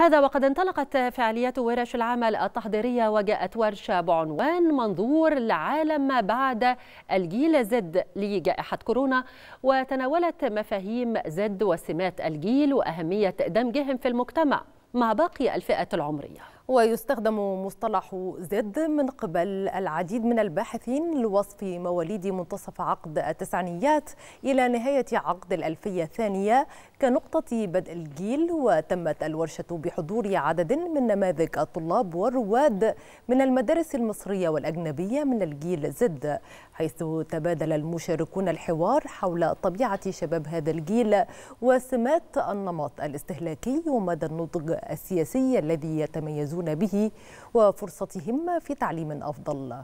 هذا وقد انطلقت فعاليات ورش العمل التحضيرية وجاءت ورشة بعنوان منظور لعالم ما بعد الجيل زد لجائحة كورونا وتناولت مفاهيم زد وسمات الجيل وأهمية دمجهم في المجتمع مع باقي الفئة العمرية ويستخدم مصطلح زد من قبل العديد من الباحثين لوصف مواليد منتصف عقد التسعينيات إلى نهاية عقد الألفية الثانية كنقطة بدء الجيل وتمت الورشة بحضور عدد من نماذج الطلاب والرواد من المدارس المصرية والأجنبية من الجيل زد حيث تبادل المشاركون الحوار حول طبيعة شباب هذا الجيل وسمات النمط الاستهلاكي ومدى النضج السياسي الذي يتميزون يفوزون به وفرصتهم في تعليم أفضل